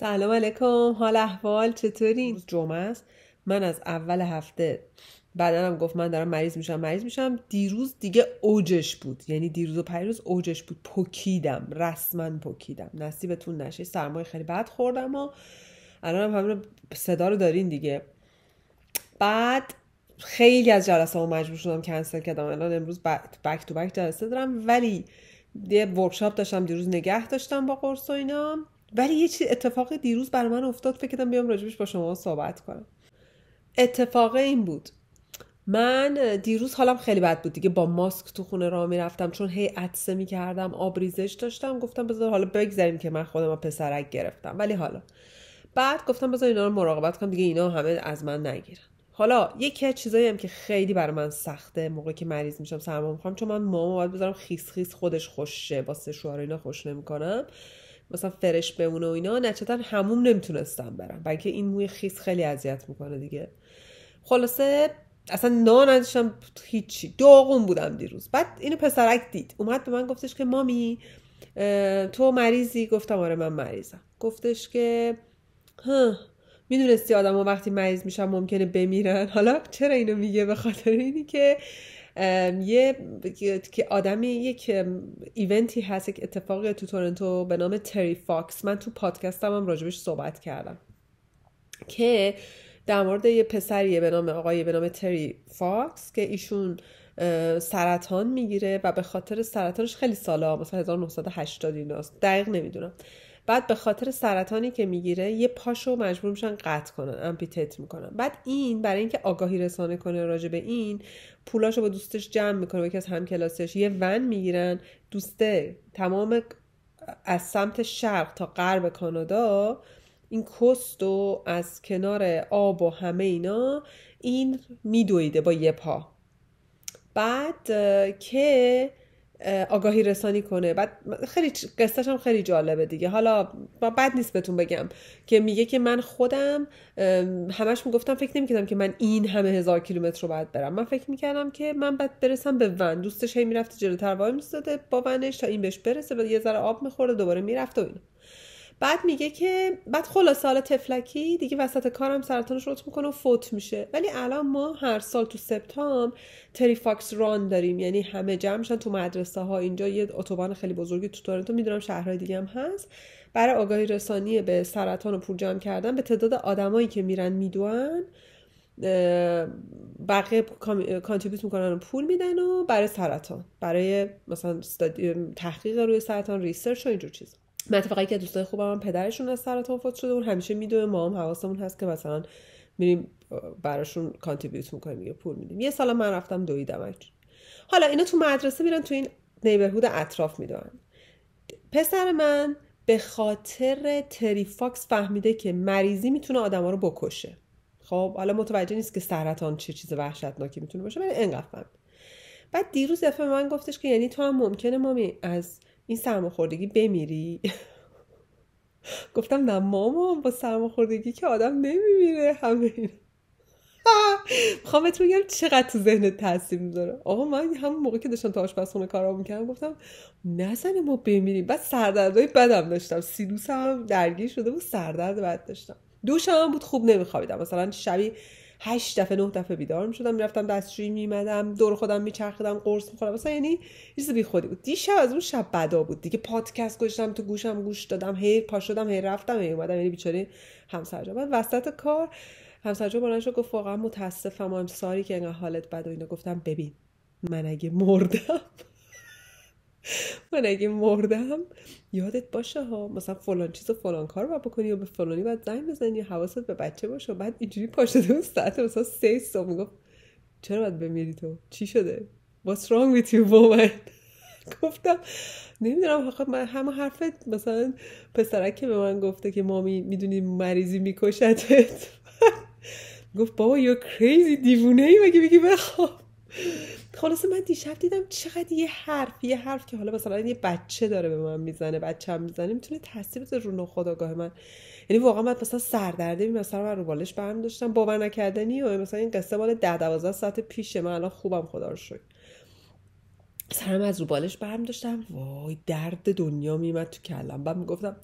سلام علیکم حال احوال چطورین جمعه است من از اول هفته بدنم گفت من دارم مریض میشم مریض میشم دیروز دیگه اوجش بود یعنی دیروز و پریروز اوجش بود پکیدم رسما پکیدم نصیبتون نشه سرمایه خیلی بد خوردم و الان هم همین صدا رو دارین دیگه بعد خیلی از جلسه ها مجبور شدم کنسل کردم الان امروز بک تو بک جلسه دارم ولی یه ورکشاپ داشتم دیروز نگه داشتم با قرص و اینا ولی یه چیز اتفاق دیروز بر من افتاد فکر کردم بیام راجبش با شما صحبت کنم اتفاق این بود من دیروز حالم خیلی بد بود دیگه با ماسک تو خونه راه میرفتم چون هی عطسه میکردم آبریزش داشتم گفتم بذار حالا بگذاریم که من خودم پسرک گرفتم ولی حالا بعد گفتم بذار اینا رو مراقبت کنم دیگه اینا همه از من نگیرن حالا یکی از چیزایی هم که خیلی برای من سخته موقعی که مریض میشم سرما میخوام چون من ماما باید بذارم خیس خیس خودش خوشه با شوهر اینا خوش نمیکنم مثلا فرش بمونه و اینا نچتا هموم نمیتونستم برم بلکه این موی خیس خیلی اذیت میکنه دیگه خلاصه اصلا نا نداشتم هیچی داغون بودم دیروز بعد اینو پسرک دید اومد به من گفتش که مامی تو مریضی گفتم آره من مریضم گفتش که ها میدونستی آدم ها وقتی مریض میشن ممکنه بمیرن حالا چرا اینو میگه به خاطر اینی که یه که آدمی یک ایونتی هست یک اتفاقی تو تورنتو به نام تری فاکس من تو پادکستم هم راجبش صحبت کردم که در مورد یه پسریه به نام آقای به نام تری فاکس که ایشون سرطان میگیره و به خاطر سرطانش خیلی سالا مثلا 1980 ایناست دقیق نمیدونم بعد به خاطر سرطانی که میگیره یه پاشو مجبور میشن قطع کنن امپیتت میکنن بعد این برای اینکه آگاهی رسانه کنه راجع به این پولاشو با دوستش جمع میکنه یکی از همکلاسیش یه ون میگیرن دوسته تمام از سمت شرق تا غرب کانادا این کست و از کنار آب و همه اینا این میدویده با یه پا بعد که آگاهی رسانی کنه بعد خیلی قصهش هم خیلی جالبه دیگه حالا ما بد نیست بهتون بگم که میگه که من خودم همش میگفتم فکر نمیکردم که من این همه هزار کیلومتر رو باید برم من فکر میکردم که من باید برسم به ون دوستش هی میرفته جلوتر وای میستاده با ونش تا این بهش برسه و یه ذره آب میخورده دوباره میرفته و اینا بعد میگه که بعد خلاصه حالا تفلکی دیگه وسط کارم سرطانش رو میکنه و فوت میشه ولی الان ما هر سال تو سپتام تریفاکس ران داریم یعنی همه جمع میشن تو مدرسه ها اینجا یه اتوبان خیلی بزرگی تو تورنتو میدونم شهرهای دیگه هم هست برای آگاهی رسانی به سرطان و پول جمع کردن به تعداد آدمایی که میرن میدونن بقیه کانتریبیوت میکنن و پول میدن و برای سرطان برای مثلا تحقیق روی سرطان ریسرچ و اینجور چیز من که دوستای خوبم پدرشون از سرطان فوت شده اون همیشه میدونه ما هم حواسمون هست که مثلا میریم براشون کانتریبیوت میکنیم یه پول میدیم یه سال من رفتم دویدمک حالا اینا تو مدرسه میرن تو این نیبرهود اطراف میدونن پسر من به خاطر تریفاکس فهمیده که مریضی میتونه آدما رو بکشه خب حالا متوجه نیست که سرطان چه چیز وحشتناکی میتونه باشه ولی انقدر بعد دیروز دفعه من گفتش که یعنی تو هم ممکنه مامی از این سرماخوردگی بمیری گفتم نه مامان با سرماخوردگی که آدم نمیمیره همه این میخوام بهتون بگم چقدر تو ذهن تاثیر میذاره آقا من همون موقع که داشتم تو آشپزخونه کارا میکردم گفتم نزنه ما بمیریم بعد سردردهای بدم داشتم سینوسم درگیر شده بود سردرد بد داشتم دوشم بود خوب نمیخوابیدم مثلا شبی هشت دفعه نه دفعه بیدار شدم میرفتم دستشویی میمدم دور خودم میچرخیدم قرص میخورم مثلا یعنی چیز بی خودی بود دیشب از اون شب بدا بود دیگه پادکست گوشتم تو گوشم گوش دادم هی پا شدم هی رفتم هی اومدم یعنی بیچاره همسر بعد وسط کار همسر بلند شد گفت واقعا متاسفم ساری که انقدر حالت بد و اینو گفتم ببین من اگه مردم من اگه مردم یادت باشه ها مثلا فلان چیز و فلان کار باید بکنی و به فلانی باید زنگ بزنی یا حواست به بچه باشه و بعد اینجوری پاشده و ساعت مثلا سه صبح میگفت چرا باید بمیری تو چی شده What's wrong with you woman گفتم نمیدونم حقا من همه حرفت مثلا پسرک که به من گفته که مامی میدونی مریضی میکشتت گفت بابا یا کریزی دیوونه ای مگه بگی بخواب خلاصه من دیشب دیدم چقدر یه حرف یه حرف که حالا مثلا یه بچه داره به من میزنه بچه هم میزنه میتونه تاثیر بذاره رو ناخودآگاه من یعنی واقعا من مثلا سردرده می مثلا من رو بالش برم داشتم باور نکردنی و مثلا این قصه مال 10 12 ساعت پیش من الان خوبم خدا رو شکر سرم از رو بالش برم داشتم وای درد دنیا میمد تو کلم بعد میگفتم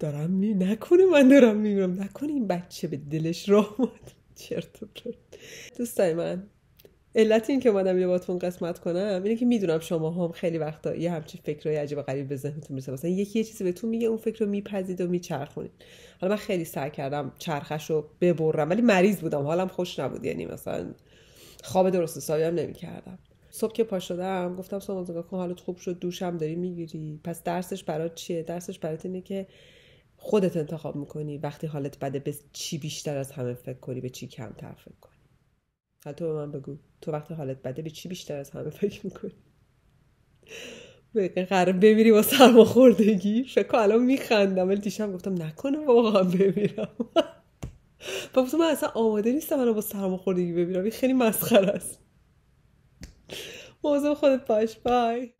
دارم می نکنه من دارم میمیرم نکنه این بچه به دلش راه اومد چرت و پرت دوستای من علت این که مادم یه باتون قسمت کنم اینه که میدونم شما هم خیلی وقتا یه همچین فکرای عجیب و غریب به ذهنتون میرسه مثلا یکی یه چیزی تو میگه اون فکر رو میپذید و میچرخونید حالا من خیلی سر کردم چرخش رو ببرم ولی مریض بودم حالم خوش نبود یعنی مثلا خواب درست حسابی هم نمیکردم صبح که پا شدم گفتم سامان کن حالت خوب شد دوشم داری میگیری پس درسش برات چیه درسش برات اینه که خودت انتخاب میکنی وقتی حالت بده به چی بیشتر از همه فکر کنی به چی کمتر فکر کنی حالا تو به من بگو تو وقتی حالت بده به چی بیشتر از همه فکر میکنی قرار بمیری با سرماخوردگی شکا الان میخندم ولی دیشب گفتم نکنه واقعا بمیرم با تو من اصلا آماده نیستم الان با سرماخوردگی بمیرم این خیلی مسخره است موضوع خودت باش بای